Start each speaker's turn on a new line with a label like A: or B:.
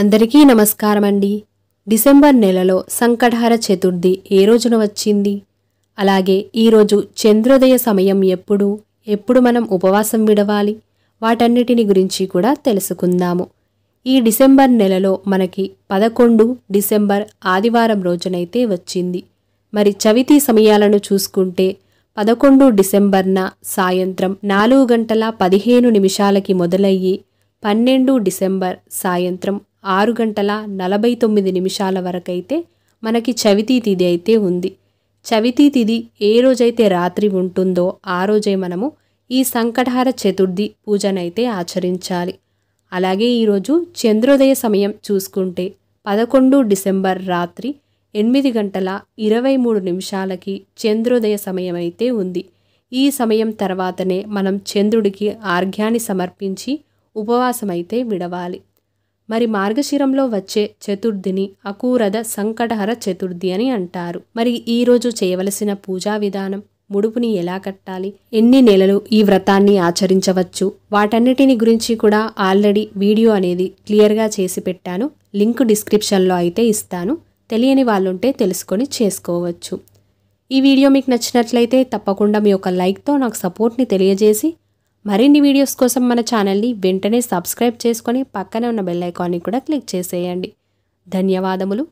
A: అందరికీ నమస్కారం అండి డిసెంబర్ నెలలో సంకటహార చతుర్థి ఏ రోజున వచ్చింది అలాగే ఈరోజు చంద్రోదయ సమయం ఎప్పుడు ఎప్పుడు మనం ఉపవాసం విడవాలి వాటన్నిటిని గురించి కూడా తెలుసుకుందాము ఈ డిసెంబర్ నెలలో మనకి పదకొండు డిసెంబర్ ఆదివారం రోజునైతే వచ్చింది మరి చవితి సమయాలను చూసుకుంటే పదకొండు డిసెంబర్న సాయంత్రం నాలుగు గంటల పదిహేను నిమిషాలకి మొదలయ్యి పన్నెండు డిసెంబర్ సాయంత్రం ఆరు గంటల నలభై తొమ్మిది నిమిషాల వరకైతే మనకి చవితి తిథి అయితే ఉంది చవితి తిథి ఏ రోజైతే రాత్రి ఉంటుందో ఆ రోజే మనము ఈ సంకటహార చతుర్థి పూజనైతే ఆచరించాలి అలాగే ఈరోజు చంద్రోదయ సమయం చూసుకుంటే పదకొండు డిసెంబర్ రాత్రి ఎనిమిది గంటల ఇరవై మూడు నిమిషాలకి చంద్రోదయ సమయం అయితే ఉంది ఈ సమయం తర్వాతనే మనం చంద్రుడికి ఆర్ఘ్యాన్ని సమర్పించి ఉపవాసమైతే విడవాలి మరి మార్గశిరంలో వచ్చే చతుర్థిని అకూరద సంకటహర చతుర్థి అని అంటారు మరి ఈరోజు చేయవలసిన పూజా విధానం ముడుపుని ఎలా కట్టాలి ఎన్ని నెలలు ఈ వ్రతాన్ని ఆచరించవచ్చు వాటన్నిటిని గురించి కూడా ఆల్రెడీ వీడియో అనేది క్లియర్గా చేసి పెట్టాను లింక్ డిస్క్రిప్షన్లో అయితే ఇస్తాను తెలియని వాళ్ళుంటే తెలుసుకొని చేసుకోవచ్చు ఈ వీడియో మీకు నచ్చినట్లయితే తప్పకుండా మీ యొక్క లైక్తో నాకు సపోర్ట్ని తెలియజేసి మరిన్ని వీడియోస్ కోసం మన ఛానల్ని వెంటనే సబ్స్క్రైబ్ చేసుకొని పక్కనే ఉన్న బెల్ ఐకాన్ని కూడా క్లిక్ చేసేయండి ధన్యవాదములు